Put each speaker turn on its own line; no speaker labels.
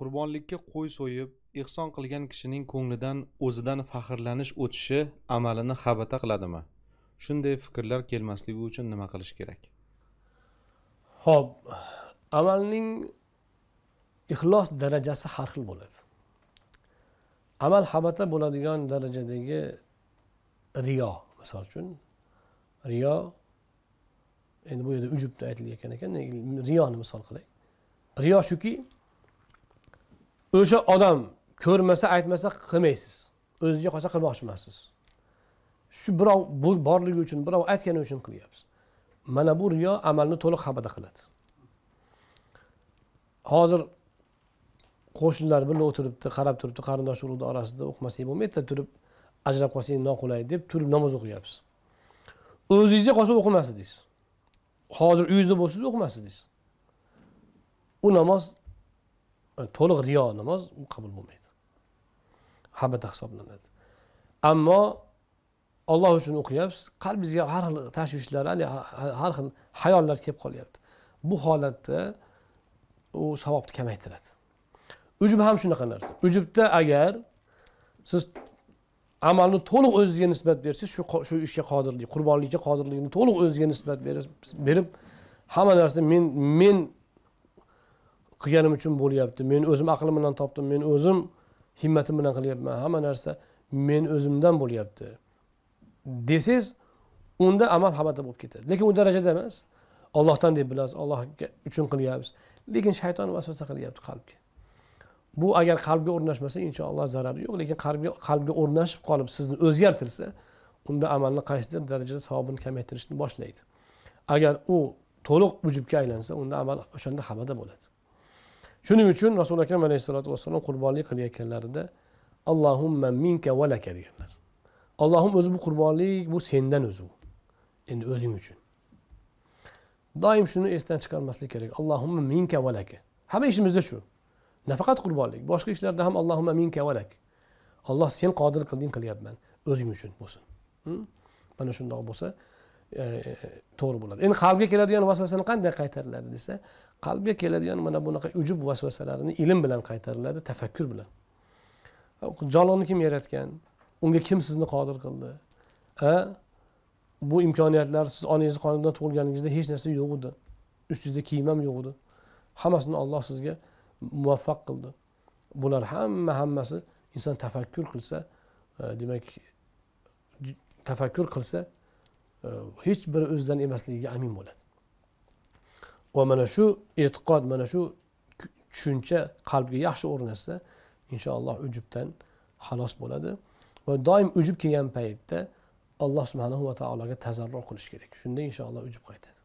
qurbonlikka qo'y so'yib ehson qilgan kishining ko'nglidan o'zidan faxrlanish o'tishi amalini habata qiladimi shunday fikrlar kelmasligi uchun nima qilish kerak ho'p amalning ixlos darajasi har xil bo'ladi amal habata bo'ladigan darajadagi riyo misol uchun riyo endi bu yerda ujubda aytilayotgan ekan riyoni misol qilay riyo shuki o'sha odam ko'rmasa aytmasa qilmaysiz o'zizga qolsa qilmoqchi emassiz shu birov bu borligi uchun birov aytgani uchun qilyapsiz mana bu riyo amalni to'liq habada qiladi hozir qo'shnilar birga o'tiribdi qarab turibdi qarindosh urug'ni orasida o'qimasak bo'lmaydi bitta turib ajrab qolsang noqulay deb turib namoz o'qiyapsiz o'zingizga qolsa o'qimasin deysiz hozir uyingizda bo'lsangiz o'qimasin deysiz u namoz to'liq riyo namoz qabul bo'lmaydi habata hisoblanadi ammo olloh uchun o'qiyapsiz qalbingizga har xil tashvishlar har xil hayollar kelib qolyapti bu holatda u savobni kamaytiradi ujub ham shunaqa narsa ujubda agar siz amalni to'liq o'zizga nisbat bersangiz shu shu ishga qodirlik qurbonlikka qodirligini to'liq o'zizga nisbat berib hamma narsa men men qilganim uchun bo'lyapti men o'zim aqlim bilan topdim men o'zim himmatim bilan qilyapman hamma narsa men o'zimdan bo'lyapti desangiz unda amal habata bo'lib ketadi lekin u darajada emas ollohdan deb bilasiz olloh uchun qilyapmiz lekin shayton vasvasa qilyapti qalbga bu agar qalbga o'rnashmasa inshaalloh zarari yo'q lekin qalbga qalbga o'rnashib qolib sizni o'zgartirsa unda amalni qaysidir darajada savobini kamaytirishni boshlaydi agar u to'liq vujubga aylansa unda amal o'shanda habada bo'ladi shuning uchun rasuli akram alayhissalotu vassalom qurbonlik qilayotganlarida allohumma minka valaka deganlar allohim o'zi bu qurbonlik bu sendan o'zi endi o'zing uchun doim shuni esdan chiqarmaslik kerak allohumma minka valaka hamma ishimizda shu nafaqat qurbonlik boshqa ishlarda ham allohumma minka valak alloh sen qodir qilding qilyapman o'zing uchun bo'lsin hm? mana shundoq bo'lsa E, to'g'ri bo'ladi endi qalbga keladigan vasvasani qanday qaytariladi desa qalbga keladigan mana bunaqa ujub vasvasalarni ilm bilan qaytariladi tafakkur bilan jalonni kim yaratgan unga kim sizni qodir qildi a bu imkoniyatlar siz onangizni qonidan tug'ilganingizda hech narsa yo'q edi ustingizda kiyim ham yo'q edi hammasini olloh sizga muvaffaq qildi bular hamma hammasi inson tafakkur qilsa e, demak tafakkur qilsa hech biri o'zidan emasligiga amin bo'ladi va mana shu e'tiqod mana shu tushuncha qalbga yaxshi o'rnashsa inshaalloh ujubdan xalos bo'ladi va doim ujub kelgan paytda alloh subhanahu va taologa tazarru qilish kerak shunda inshaalloh ujub qaytadi